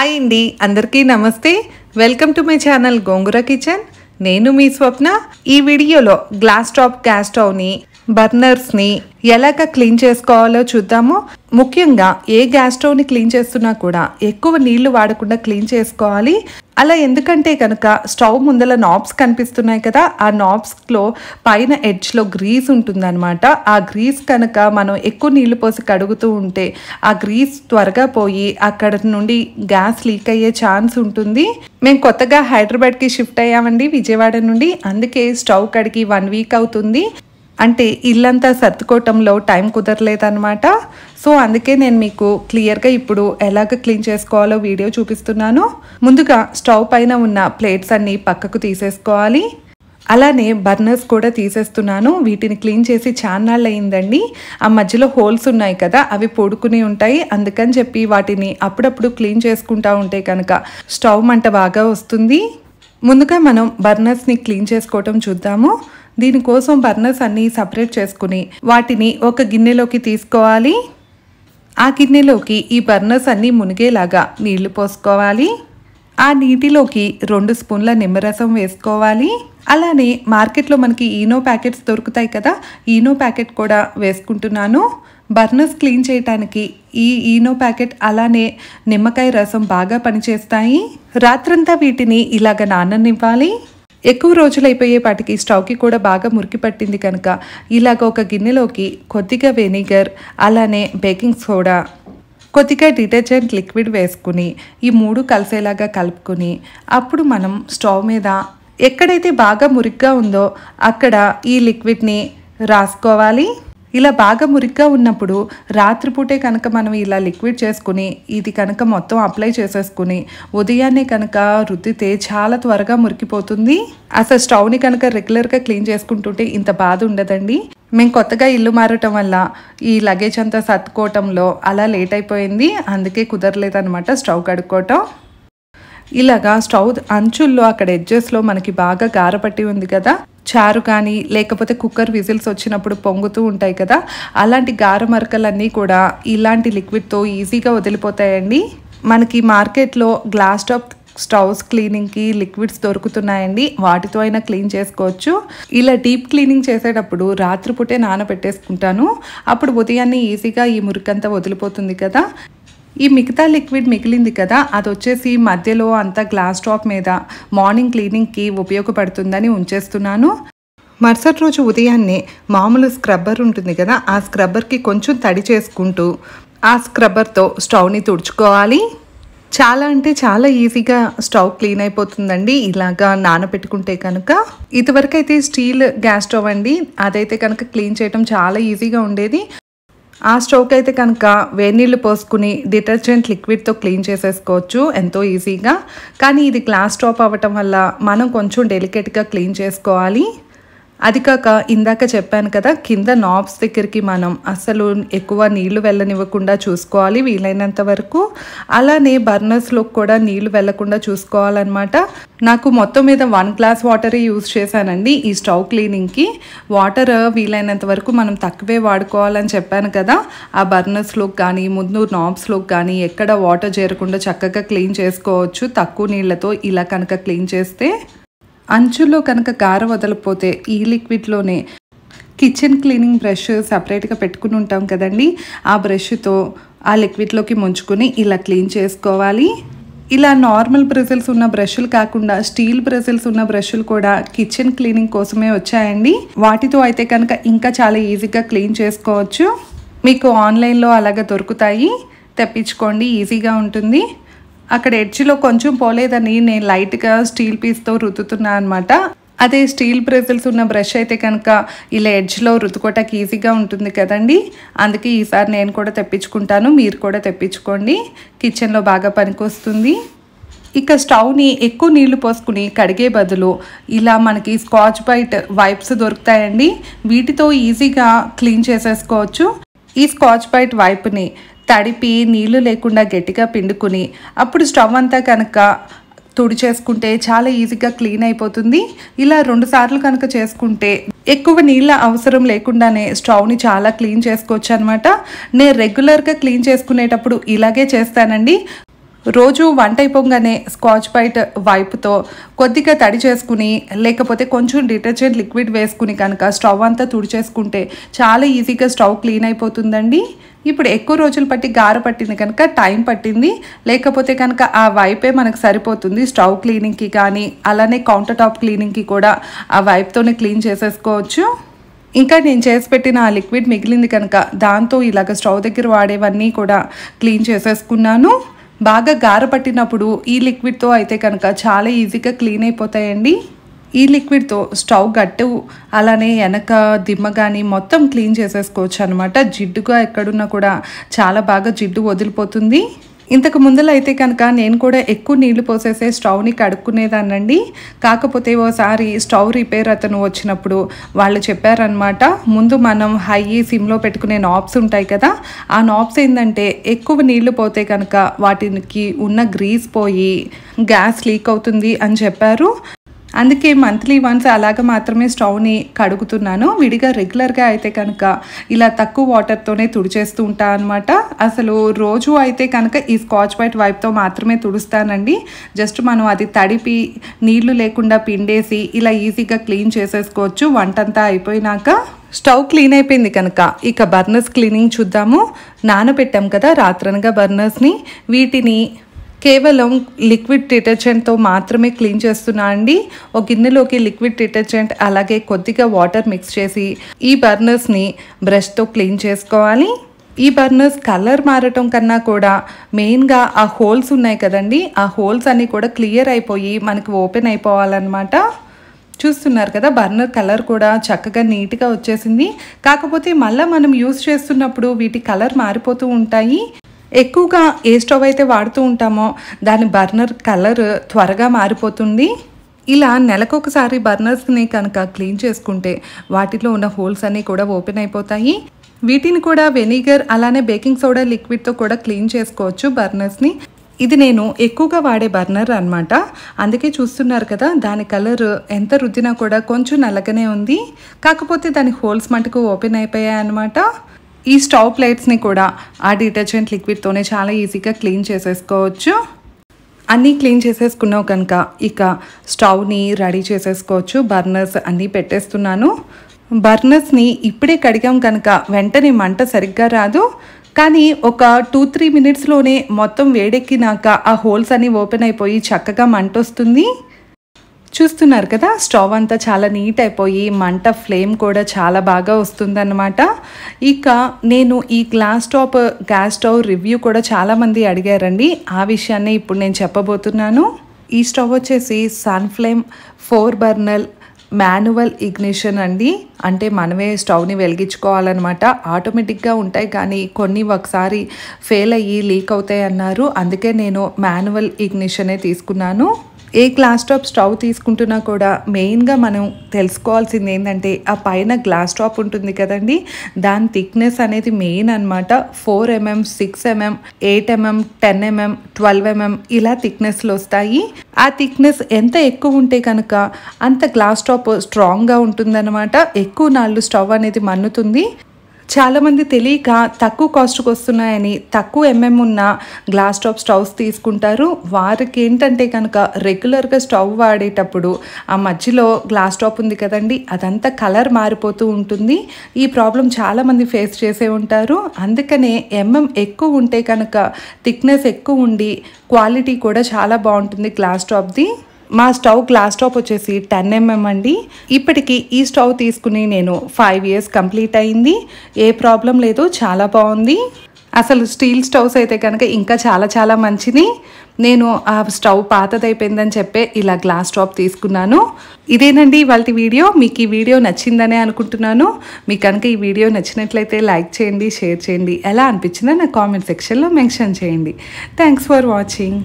hi అండి అందరికీ నమస్తే welcome to my channel Gongura Kitchen నేను మీ స్వప్న ఈ వీడియోలో గ్లాస్ టాప్ గ్యాస్ స్టవ్ని బర్నర్స్ని ఎలాగ క్లీన్ చేసుకోవాలో చూద్దాము ముఖ్యంగా ఏ గ్యాస్ స్టవ్ని క్లీన్ చేస్తున్నా కూడా ఎక్కువ నీళ్లు వాడకుండా క్లీన్ చేసుకోవాలి అలా ఎందుకంటే కనుక స్టవ్ ముందల నాబ్స్ కనిపిస్తున్నాయి కదా ఆ నాబ్స్లో పైన ఎడ్జ్లో గ్రీస్ ఉంటుందన్నమాట ఆ గ్రీస్ కనుక మనం ఎక్కువ నీళ్లు పోసి కడుగుతూ ఉంటే ఆ గ్రీస్ త్వరగా పోయి అక్కడ నుండి గ్యాస్ లీక్ అయ్యే ఛాన్స్ ఉంటుంది మేము కొత్తగా హైదరాబాద్కి షిఫ్ట్ అయ్యామండి విజయవాడ నుండి అందుకే స్టవ్ కడిగి వన్ వీక్ అవుతుంది అంటే ఇల్లంతా సర్దుకోవటంలో టైం కుదరలేదన్నమాట సో అందుకే నేను మీకు క్లియర్గా ఇప్పుడు ఎలాగ క్లీన్ చేసుకోవాలో వీడియో చూపిస్తున్నాను ముందుగా స్టవ్ పైన ఉన్న ప్లేట్స్ అన్నీ పక్కకు తీసేసుకోవాలి అలానే బర్నర్స్ కూడా తీసేస్తున్నాను వీటిని క్లీన్ చేసి చాన్నాళ్ళు అయిందండి ఆ మధ్యలో హోల్స్ ఉన్నాయి కదా అవి పొడుకుని ఉంటాయి అందుకని చెప్పి వాటిని అప్పుడప్పుడు క్లీన్ చేసుకుంటా ఉంటే కనుక స్టవ్ మంట బాగా వస్తుంది ముందుగా మనం బర్నర్స్ని క్లీన్ చేసుకోవటం చూద్దాము దీనికోసం బర్నర్స్ అన్నీ సపరేట్ చేసుకుని వాటిని ఒక గిన్నెలోకి తీసుకోవాలి ఆ గిన్నెలోకి ఈ బర్నర్స్ అన్నీ మునిగేలాగా నీళ్లు పోసుకోవాలి ఆ నీటిలోకి రెండు స్పూన్ల నిమ్మరసం వేసుకోవాలి అలానే మార్కెట్లో మనకి ఈనో ప్యాకెట్స్ దొరుకుతాయి కదా ఈనో ప్యాకెట్ కూడా వేసుకుంటున్నాను బర్నర్స్ క్లీన్ చేయటానికి ఈ ఈనో ప్యాకెట్ అలానే నిమ్మకాయ రసం బాగా పనిచేస్తాయి రాత్రంతా వీటిని ఇలాగ నాననివ్వాలి ఎక్కువ రోజులు అయిపోయేపాటికి స్టవ్కి కూడా బాగా మురికి పట్టింది కనుక ఇలాగ ఒక గిన్నెలోకి కొద్దిగా వెనిగర్ అలానే బేకింగ్ సోడా కొద్దిగా డిటర్జెంట్ లిక్విడ్ వేసుకుని ఈ మూడు కలిసేలాగా కలుపుకుని అప్పుడు మనం స్టవ్ మీద ఎక్కడైతే బాగా మురిగ్గా ఉందో అక్కడ ఈ లిక్విడ్ని రాసుకోవాలి ఇలా బాగా మురిగ్గా ఉన్నప్పుడు రాత్రిపూటే కనుక మనం ఇలా లిక్విడ్ చేసుకుని ఇది కనుక మొత్తం అప్లై చేసేసుకుని ఉదయాన్నే కనుక రుద్దితే చాలా త్వరగా మురికిపోతుంది అసలు స్టవ్ని కనుక రెగ్యులర్గా క్లీన్ చేసుకుంటుంటే ఇంత బాధ ఉండదండి మేము కొత్తగా ఇల్లు మారటం వల్ల ఈ లగేజ్ అంతా సర్దుకోవటంలో అలా లేట్ అయిపోయింది అందుకే కుదరలేదనమాట స్టవ్ కడుక్కోవటం ఇలాగా స్టవ్ అంచుల్లో అక్కడ ఎడ్జెస్లో మనకి బాగా గారపట్టి ఉంది కదా చారు కానీ లేకపోతే కుక్కర్ విజిల్స్ వచ్చినప్పుడు పొంగుతూ ఉంటాయి కదా అలాంటి గార మరకలన్నీ కూడా ఇలాంటి లిక్విడ్తో ఈజీగా వదిలిపోతాయండి మనకి మార్కెట్లో గ్లాస్ టాప్ స్టవ్స్ క్లీనింగ్కి లిక్విడ్స్ దొరుకుతున్నాయండి వాటితో అయినా క్లీన్ చేసుకోవచ్చు ఇలా డీప్ క్లీనింగ్ చేసేటప్పుడు రాత్రిపూటే నానబెట్టేసుకుంటాను అప్పుడు ఉదయాన్నే ఈజీగా ఈ మురికంతా వదిలిపోతుంది కదా ఈ మిగతా లిక్విడ్ మిగిలింది కదా అది వచ్చేసి మధ్యలో అంత గ్లాస్ టాప్ మీద మార్నింగ్ క్లీనింగ్కి ఉపయోగపడుతుందని ఉంచేస్తున్నాను మరుసటి రోజు ఉదయాన్నే మామూలు స్క్రబ్బర్ ఉంటుంది కదా ఆ స్క్రబ్బర్కి కొంచెం తడి చేసుకుంటూ ఆ స్క్రబ్బర్తో స్టవ్ని తుడుచుకోవాలి చాలా అంటే చాలా ఈజీగా స్టవ్ క్లీన్ అయిపోతుందండి ఇలాగా నానబెట్టుకుంటే కనుక ఇదివరకు అయితే స్టీల్ గ్యాస్ స్టవ్ అండి అదైతే కనుక క్లీన్ చేయడం చాలా ఈజీగా ఉండేది ఆ స్టవ్కి అయితే కనుక వేడినీళ్ళు పోసుకుని డిటర్జెంట్ లిక్విడ్తో క్లీన్ చేసేసుకోవచ్చు ఎంతో ఈజీగా కానీ ఇది గ్లాస్ టాప్ అవ్వటం వల్ల మనం కొంచెం డెలికేట్గా క్లీన్ చేసుకోవాలి అది కాక ఇందాక చెప్పాను కదా కింద నాబ్స్ దగ్గరికి మనం అసలు ఎక్కువ నీళ్లు వెళ్ళనివ్వకుండా చూసుకోవాలి వీలైనంత వరకు అలానే బర్నర్స్లో కూడా నీళ్లు వెళ్లకుండా చూసుకోవాలన్నమాట నాకు మొత్తం మీద వన్ గ్లాస్ వాటర్ యూజ్ చేశానండి ఈ స్టవ్ క్లీనింగ్కి వాటర్ వీలైనంత వరకు మనం తక్కువే వాడుకోవాలని చెప్పాను కదా ఆ బర్నర్స్లోకి కానీ ముందు నాబ్స్లోకి కానీ ఎక్కడ వాటర్ చేరకుండా చక్కగా క్లీన్ చేసుకోవచ్చు తక్కువ నీళ్ళతో ఇలా కనుక క్లీన్ చేస్తే అంచుల్లో కనుక గార వదలపోతే ఈ లిక్విడ్లోనే కిచెన్ క్లీనింగ్ బ్రష్ సపరేట్గా పెట్టుకుని ఉంటాం కదండి ఆ బ్రష్తో ఆ లిక్విడ్లోకి ముంచుకొని ఇలా క్లీన్ చేసుకోవాలి ఇలా నార్మల్ బ్రజిల్స్ ఉన్న బ్రష్లు కాకుండా స్టీల్ బ్రజిల్స్ ఉన్న బ్రష్లు కూడా కిచెన్ క్లీనింగ్ కోసమే వచ్చాయండి వాటితో అయితే కనుక ఇంకా చాలా ఈజీగా క్లీన్ చేసుకోవచ్చు మీకు ఆన్లైన్లో అలాగే దొరుకుతాయి తెప్పించుకోండి ఈజీగా ఉంటుంది అక్కడ ఎడ్జ్లో కొంచెం పోలేదని నేను లైట్గా స్టీల్ పీస్తో రుద్దుతున్నా అనమాట అదే స్టీల్ బ్రెజిల్స్ ఉన్న బ్రష్ అయితే కనుక ఇలా ఎడ్జ్లో రుతుకోవటానికి ఈజీగా ఉంటుంది కదండి అందుకే ఈసారి నేను కూడా తెప్పించుకుంటాను మీరు కూడా తెప్పించుకోండి కిచెన్లో బాగా పనికొస్తుంది ఇక స్టవ్ని ఎక్కువ నీళ్లు పోసుకుని కడిగే బదులు ఇలా మనకి స్కాచ్ బైట్ వైప్స్ దొరుకుతాయండి వీటితో ఈజీగా క్లీన్ చేసేసుకోవచ్చు ఈ స్కాచ్ బైట్ వైప్ని తడిపి నీళ్లు లేకుండా గట్టిగా పిండుకుని అప్పుడు స్టవ్ అంతా కనుక తుడి చేసుకుంటే చాలా ఈజీగా క్లీన్ అయిపోతుంది ఇలా రెండు సార్లు కనుక చేసుకుంటే ఎక్కువ నీళ్ళ అవసరం లేకుండానే స్టవ్ని చాలా క్లీన్ చేసుకోవచ్చు అనమాట నేను రెగ్యులర్గా క్లీన్ చేసుకునేటప్పుడు ఇలాగే చేస్తానండి రోజు వంట అయిపోగానే స్కాచ్ బైట్ వైపుతో కొద్దిగా తడి చేసుకుని లేకపోతే కొంచెం డిటర్జెంట్ లిక్విడ్ వేసుకుని కనుక స్టవ్ అంతా తుడిచేసుకుంటే చాలా ఈజీగా స్టవ్ క్లీన్ అయిపోతుందండి ఇప్పుడు ఎక్కువ రోజులు పట్టి గార పట్టింది కనుక టైం పట్టింది లేకపోతే కనుక ఆ వైపే మనకు సరిపోతుంది స్టవ్ క్లీనింగ్కి కానీ అలానే కౌంటర్ టాప్ క్లీనింగ్కి కూడా ఆ వైప్తోనే క్లీన్ చేసేసుకోవచ్చు ఇంకా నేను చేసి పెట్టిన ఆ లిక్విడ్ మిగిలింది కనుక దాంతో ఇలాగ స్టవ్ దగ్గర వాడేవన్నీ కూడా క్లీన్ చేసేసుకున్నాను బాగా గార పట్టినప్పుడు ఈ లిక్విడ్తో అయితే కనుక చాలా ఈజీగా క్లీన్ అయిపోతాయండి ఈ లిక్విడ్తో స్టవ్ గట్టు అలానే వెనక దిమ్మ కానీ మొత్తం క్లీన్ చేసేసుకోవచ్చు అనమాట జిడ్డుగా ఎక్కడున్నా కూడా చాలా బాగా జిడ్డు వదిలిపోతుంది ఇంతకు ముందులో అయితే కనుక నేను కూడా ఎక్కువ నీళ్లు పోసేసే స్టవ్ని కడుక్కునేదానండి కాకపోతే ఓసారి స్టవ్ రిపేర్ అతను వచ్చినప్పుడు వాళ్ళు చెప్పారనమాట ముందు మనం హై సిమ్లో పెట్టుకునే నాబ్స్ ఉంటాయి కదా ఆ నాబ్స్ ఏంటంటే ఎక్కువ నీళ్లు పోతే కనుక వాటికి ఉన్న గ్రీస్ పోయి గ్యాస్ లీక్ అవుతుంది అని చెప్పారు అందుకే మంత్లీ వన్స్ అలాగ మాత్రమే స్టవ్ని కడుగుతున్నాను విడిగా రెగ్యులర్గా అయితే కనుక ఇలా తక్కువ వాటర్తోనే తుడిచేస్తూ ఉంటా అనమాట అసలు రోజు అయితే కనుక ఈ స్కాచ్ బైట్ వైప్తో మాత్రమే తుడుస్తానండి జస్ట్ మనం అది తడిపి నీళ్లు లేకుండా పిండేసి ఇలా ఈజీగా క్లీన్ చేసేసుకోవచ్చు వంటంతా అయిపోయినాక స్టవ్ క్లీన్ అయిపోయింది కనుక ఇక బర్నర్స్ క్లీనింగ్ చూద్దాము నానబెట్టాం కదా రాత్రనగా బర్నర్స్ని వీటిని కేవలం లిక్విడ్ డిటర్జెంట్తో మాత్రమే క్లీన్ చేస్తున్నా అండి ఒక గిన్నెలోకి లిక్విడ్ డిటర్జెంట్ అలాగే కొద్దిగా వాటర్ మిక్స్ చేసి ఈ బర్నర్స్ని బ్రష్తో క్లీన్ చేసుకోవాలి ఈ బర్నర్స్ కలర్ మారటం కన్నా కూడా మెయిన్గా ఆ హోల్స్ ఉన్నాయి కదండి ఆ హోల్స్ అన్నీ కూడా క్లియర్ అయిపోయి మనకు ఓపెన్ అయిపోవాలన్నమాట చూస్తున్నారు కదా బర్నర్ కలర్ కూడా చక్కగా నీట్గా వచ్చేసింది కాకపోతే మళ్ళీ మనం యూస్ చేస్తున్నప్పుడు వీటి కలర్ మారిపోతూ ఉంటాయి ఎక్కువగా ఏ స్టవ్ అయితే వాడుతూ ఉంటామో దాని బర్నర్ కలర్ త్వరగా మారిపోతుంది ఇలా నెలకొకసారి బర్నర్స్ని కనుక క్లీన్ చేసుకుంటే వాటిలో ఉన్న హోల్స్ అన్నీ కూడా ఓపెన్ అయిపోతాయి వీటిని కూడా వెనిగర్ అలానే బేకింగ్ సోడా లిక్విడ్తో కూడా క్లీన్ చేసుకోవచ్చు బర్నర్స్ని ఇది నేను ఎక్కువగా వాడే బర్నర్ అనమాట అందుకే చూస్తున్నారు కదా దాని కలర్ ఎంత రుద్దినా కూడా కొంచెం నల్లగానే ఉంది కాకపోతే దాని హోల్స్ మటుకు ఓపెన్ అయిపోయాయి అనమాట ఈ స్టవ్ ప్లేట్స్ని కూడా ఆ డిటర్జెంట్ లిక్విడ్తోనే చాలా ఈజీగా క్లీన్ చేసేసుకోవచ్చు అన్నీ క్లీన్ చేసేసుకున్నావు కనుక ఇక స్టవ్ని రెడీ చేసేసుకోవచ్చు బర్నర్స్ అన్నీ పెట్టేస్తున్నాను బర్నర్స్ని ఇప్పుడే కడిగాం కనుక వెంటనే మంట సరిగ్గా రాదు కానీ ఒక టూ త్రీ మినిట్స్లోనే మొత్తం వేడెక్కినాక ఆ హోల్స్ అన్నీ ఓపెన్ అయిపోయి చక్కగా మంట వస్తుంది చూస్తున్నారు కదా స్టవ్ అంతా చాలా నీట్ అయిపోయి మంట ఫ్లేమ్ కూడా చాలా బాగా వస్తుందన్నమాట ఇక నేను ఈ glass top gas stove review కూడా చాలామంది అడిగారండి ఆ విషయాన్ని ఇప్పుడు నేను చెప్పబోతున్నాను ఈ స్టవ్ వచ్చేసి sun flame four burner manual ignition అండి అంటే మనమే స్టవ్ని వెలిగించుకోవాలన్నమాట ఆటోమేటిక్గా ఉంటాయి కానీ కొన్ని ఒకసారి ఫెయిల్ అయ్యి లీక్ అవుతాయి అన్నారు అందుకే నేను మాన్యువల్ ఇగ్నిషనే తీసుకున్నాను ఏ గ్లాస్ టాప్ స్టవ్ తీసుకుంటున్నా కూడా మెయిన్గా మనం తెలుసుకోవాల్సింది ఏంటంటే ఆ పైన గ్లాస్ టాప్ ఉంటుంది కదండి దాని థిక్నెస్ అనేది మెయిన్ అనమాట four mm six mm eight mm ten mm twelve mm ఇలా థిక్నెస్లు వస్తాయి ఆ థిక్నెస్ ఎంత ఎక్కువ ఉంటే కనుక అంత గ్లాస్ టాప్ స్ట్రాంగ్గా ఉంటుందన్నమాట ఎక్కువ నాళ్ళు స్టవ్ అనేది మన్నుతుంది చాలామంది తెలియక తక్కువ కాస్ట్కి వస్తున్నాయని తక్కువ ఎంఎం ఉన్న గ్లాస్ టాప్ స్టవ్స్ తీసుకుంటారు వారికి ఏంటంటే కనుక రెగ్యులర్గా స్టవ్ వాడేటప్పుడు ఆ మధ్యలో గ్లాస్ టాప్ ఉంది కదండి అదంతా కలర్ మారిపోతూ ఉంటుంది ఈ ప్రాబ్లం చాలామంది ఫేస్ చేసే ఉంటారు అందుకనే ఎంఎం ఎక్కువ ఉంటే కనుక థిక్నెస్ ఎక్కువ ఉండి క్వాలిటీ కూడా చాలా బాగుంటుంది గ్లాస్ టాప్ది మా స్టవ్ గ్లాస్ టాప్ వచ్చేసి టెన్ ఎంఎం అండి ఇప్పటికి ఈ స్టవ్ తీసుకుని నేను ఫైవ్ ఇయర్స్ కంప్లీట్ అయింది ఏ ప్రాబ్లం లేదు చాలా బాగుంది అసలు స్టీల్ స్టవ్స్ అయితే కనుక ఇంకా చాలా చాలా మంచిది నేను ఆ స్టవ్ పాతదైపోయిందని చెప్పే ఇలా గ్లాస్ టాప్ తీసుకున్నాను ఇదేనండి వాళ్ళ వీడియో మీకు ఈ వీడియో నచ్చిందనే అనుకుంటున్నాను మీకు కనుక ఈ వీడియో నచ్చినట్లయితే లైక్ చేయండి షేర్ చేయండి ఎలా అనిపించిందో నా కామెంట్ సెక్షన్లో మెన్షన్ చేయండి థ్యాంక్స్ ఫర్ వాచింగ్